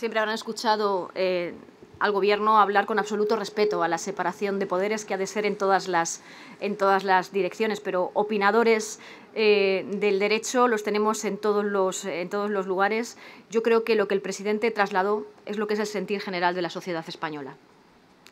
Siempre habrán escuchado eh, al Gobierno hablar con absoluto respeto a la separación de poderes que ha de ser en todas las, en todas las direcciones, pero opinadores eh, del derecho los tenemos en todos los, en todos los lugares. Yo creo que lo que el presidente trasladó es lo que es el sentir general de la sociedad española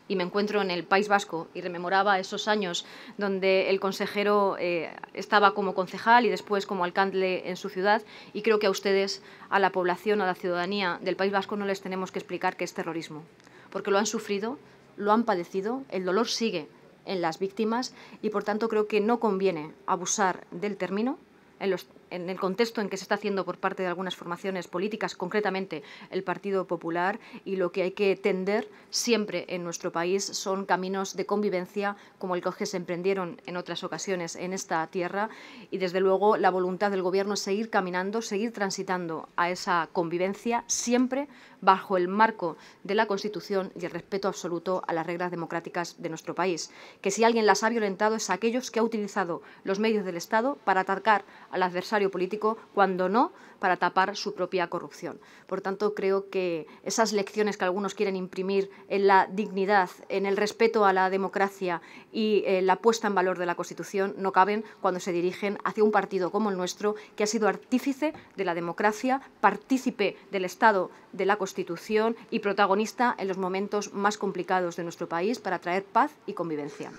y me encuentro en el País Vasco y rememoraba esos años donde el consejero eh, estaba como concejal y después como alcalde en su ciudad y creo que a ustedes, a la población, a la ciudadanía del País Vasco no les tenemos que explicar qué es terrorismo, porque lo han sufrido, lo han padecido, el dolor sigue en las víctimas y por tanto creo que no conviene abusar del término en los en el contexto en que se está haciendo por parte de algunas formaciones políticas, concretamente el Partido Popular, y lo que hay que tender siempre en nuestro país son caminos de convivencia como el que se emprendieron en otras ocasiones en esta tierra y desde luego la voluntad del Gobierno es seguir caminando, seguir transitando a esa convivencia siempre bajo el marco de la Constitución y el respeto absoluto a las reglas democráticas de nuestro país. Que si alguien las ha violentado es aquellos que ha utilizado los medios del Estado para atacar al adversario político, cuando no, para tapar su propia corrupción. Por tanto, creo que esas lecciones que algunos quieren imprimir en la dignidad, en el respeto a la democracia y eh, la puesta en valor de la Constitución no caben cuando se dirigen hacia un partido como el nuestro, que ha sido artífice de la democracia, partícipe del Estado de la Constitución y protagonista en los momentos más complicados de nuestro país para traer paz y convivencia.